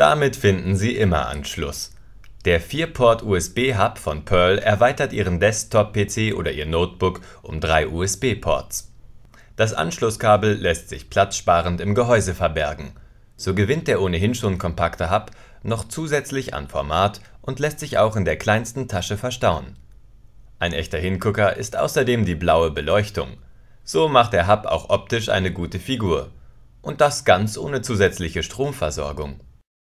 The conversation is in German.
Damit finden Sie immer Anschluss. Der 4-Port-USB-Hub von Pearl erweitert Ihren Desktop-PC oder Ihr Notebook um drei USB-Ports. Das Anschlusskabel lässt sich platzsparend im Gehäuse verbergen. So gewinnt der ohnehin schon kompakte Hub noch zusätzlich an Format und lässt sich auch in der kleinsten Tasche verstauen. Ein echter Hingucker ist außerdem die blaue Beleuchtung. So macht der Hub auch optisch eine gute Figur. Und das ganz ohne zusätzliche Stromversorgung